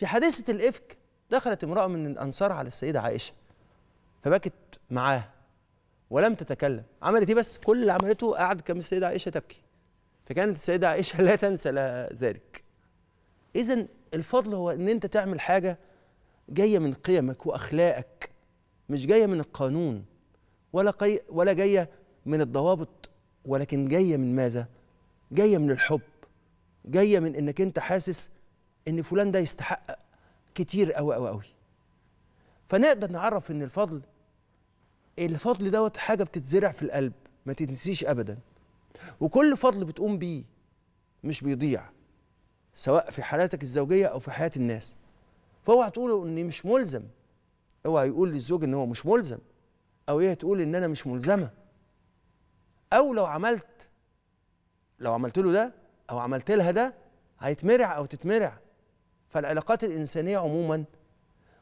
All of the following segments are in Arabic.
في حادثة الإفك دخلت امرأة من الأنصار على السيدة عائشة فبكت معاها ولم تتكلم عملت إيه بس كل اللي عملته قعد كم السيدة عائشة تبكي فكانت السيدة عائشة لا تنسى لها ذلك إذا الفضل هو إن أنت تعمل حاجة جاية من قيمك وأخلاقك مش جاية من القانون ولا قي... ولا جاية من الضوابط ولكن جاية من ماذا؟ جاية من الحب جاية من إنك أنت حاسس ان فلان ده يستحق كتير قوي قوي قوي فنقدر نعرف ان الفضل الفضل دوت حاجه بتتزرع في القلب ما تتنسيش ابدا وكل فضل بتقوم بيه مش بيضيع سواء في حالاتك الزوجيه او في حياه الناس فاوعى تقول اني مش ملزم اوعى يقول للزوج ان هو مش ملزم او هي تقول ان انا مش ملزمه او لو عملت لو عملت له ده او عملت لها ده هيتمرع او تتمرع فالعلاقات الإنسانية عموما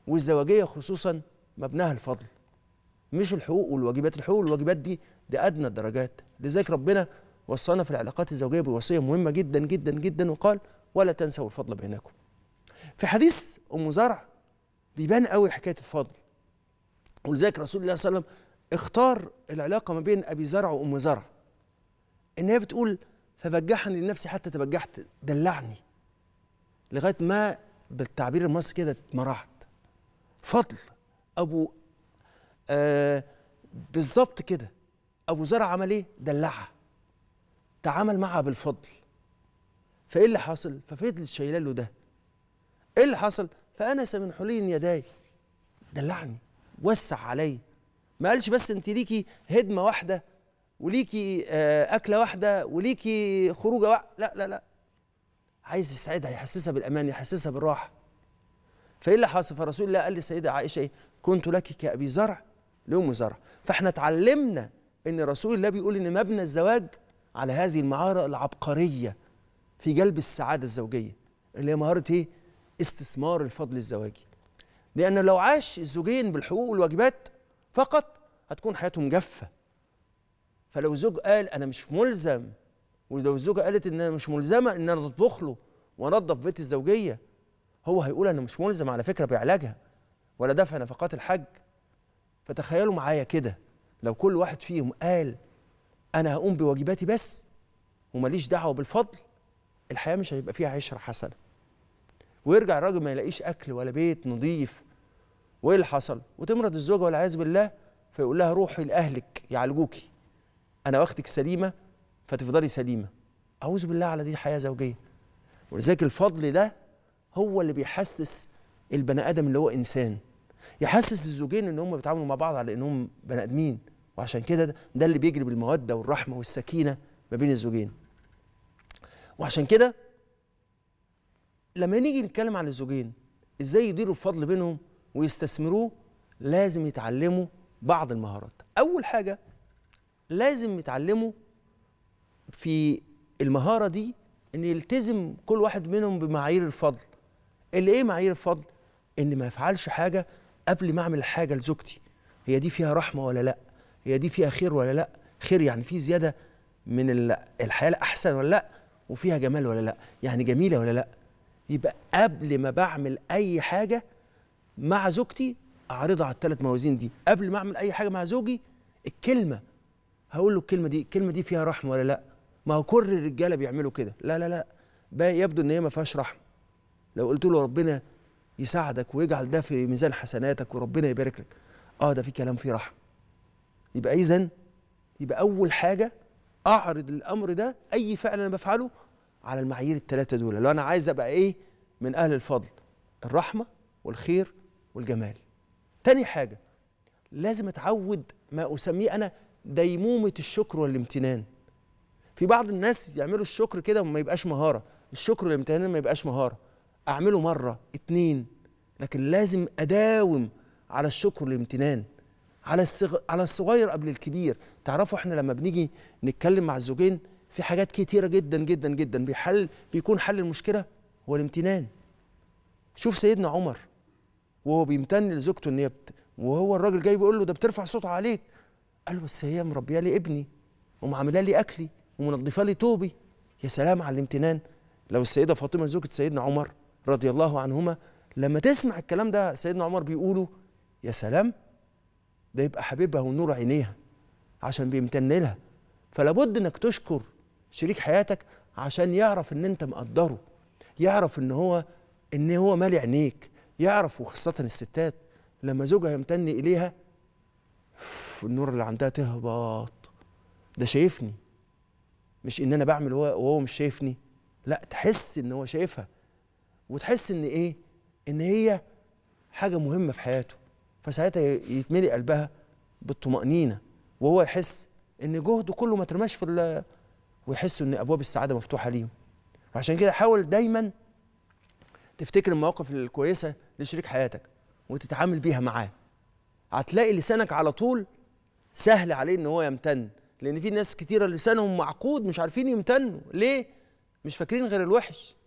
والزواجية خصوصا مبناها الفضل مش الحقوق والواجبات الحقوق والواجبات دي دي أدنى الدرجات لذلك ربنا وصانا في العلاقات الزوجية بوصية مهمة جدا جدا جدا وقال ولا تنسوا الفضل بينكم في حديث أم زرع بيبان قوي حكاية الفضل ولذلك رسول الله صلى الله عليه وسلم اختار العلاقة ما بين أبي زرع وأم زرع إن هي بتقول فبجحني لنفسي حتى تبجحت دلعني لغايه ما بالتعبير المصري كده اتمرعت فضل ابو آه بالظبط كده ابو زرع عمل ايه دلعها تعامل معها بالفضل فايه اللي حصل ففضلت له ده ايه اللي حصل فانس من حلين يداي دلعني وسع علي ما قالش بس انت ليكي هدمه واحده وليكي آه اكله واحده وليكي خروجه واحده لا لا لا عايز يسعدها يحسسها بالامان يحسسها بالراحه فايه اللي حصل فرسول الله قال للسيده عائشه ايه كنت لك كابي زرع لام زرع فاحنا اتعلمنا ان رسول الله بيقول ان مبنى الزواج على هذه المهاره العبقريه في جلب السعاده الزوجيه اللي هي مهاره ايه استثمار الفضل الزواجي لان لو عاش الزوجين بالحقوق والواجبات فقط هتكون حياتهم جافة فلو زوج قال أنا مش ملزم ولو الزوجة قالت إن أنا مش ملزمة إن أنا أطبخ له ونظف بيت الزوجيه هو هيقول انا مش ملزم على فكره بعلاجها ولا دفع نفقات الحج فتخيلوا معايا كده لو كل واحد فيهم قال انا هقوم بواجباتي بس وماليش دعوه بالفضل الحياه مش هيبقى فيها عشره حسنه ويرجع الراجل ما يلاقيش اكل ولا بيت نظيف وايه اللي حصل وتمرض الزوجه والعياذ بالله فيقول لها روحي لاهلك يعالجوكي انا واخدك سليمه فتفضلي سليمه اعوذ بالله على دي حياه زوجيه ولذلك الفضل ده هو اللي بيحسس البني ادم اللي هو انسان يحسس الزوجين ان هم بيتعاملوا مع بعض على انهم بني ادمين وعشان كده ده, ده اللي بيجلب الموده والرحمه والسكينه ما بين الزوجين وعشان كده لما نيجي نتكلم عن الزوجين ازاي يديروا الفضل بينهم ويستثمروه لازم يتعلموا بعض المهارات اول حاجه لازم يتعلموا في المهاره دي ان يلتزم كل واحد منهم بمعايير الفضل اللي ايه معايير الفضل ان ما يفعلش حاجه قبل ما اعمل حاجه لزوجتي هي دي فيها رحمه ولا لا هي دي فيها خير ولا لا خير يعني في زياده من الحياه الاحسن ولا لا وفيها جمال ولا لا يعني جميله ولا لا يبقى قبل ما بعمل اي حاجه مع زوجتي اعرضها على الثلاث موازين دي قبل ما اعمل اي حاجه مع زوجي الكلمه هقول له الكلمه دي الكلمه دي فيها رحمه ولا لا ما هو كل الرجاله بيعملوا كده لا لا لا بقى يبدو ان هي ما فيهاش رحمه لو قلت له ربنا يساعدك ويجعل ده في ميزان حسناتك وربنا يبارك لك اه ده في كلام فيه رحمه يبقى اذا يبقى اول حاجه اعرض الامر ده اي فعل انا بفعله على المعايير الثلاثه دول لو انا عايز ابقى ايه من اهل الفضل الرحمه والخير والجمال تاني حاجه لازم اتعود ما اسميه انا ديمومه الشكر والامتنان في بعض الناس يعملوا الشكر كده وما يبقاش مهاره الشكر والامتنان ما يبقاش مهاره اعمله مره اتنين لكن لازم اداوم على الشكر والامتنان على الصغ... على الصغير قبل الكبير تعرفوا احنا لما بنيجي نتكلم مع الزوجين في حاجات كتيره جدا جدا جدا بيحل بيكون حل المشكله هو الامتنان شوف سيدنا عمر وهو بيمتن لزوجته ان هي بت... وهو الراجل جاي بيقول له ده بترفع صوتها عليك قال له بس هي مربيه لي ابني ومعامله لي اكلي ومنظفه لي توبي يا سلام على الامتنان لو السيده فاطمه زوجة سيدنا عمر رضي الله عنهما لما تسمع الكلام ده سيدنا عمر بيقوله يا سلام ده يبقى حبيبها ونور عينيها عشان بيمتن لها فلا بد انك تشكر شريك حياتك عشان يعرف ان انت مقدره يعرف ان هو ان هو مالي عينيك يعرف وخاصه الستات لما زوجها يمتن اليها النور اللي عندها تهبط ده شايفني مش ان انا بعمل هو وهو مش شايفني لا تحس ان هو شايفها وتحس ان ايه ان هي حاجه مهمه في حياته فساعتها يتملي قلبها بالطمانينه وهو يحس ان جهده كله ما ترماش في ويحسوا ان ابواب السعاده مفتوحه ليهم عشان كده حاول دايما تفتكر المواقف الكويسه لشريك حياتك وتتعامل بيها معاه هتلاقي لسانك على طول سهل عليه ان هو يمتن لان في ناس كتيره لسانهم معقود مش عارفين يمتنوا ليه مش فاكرين غير الوحش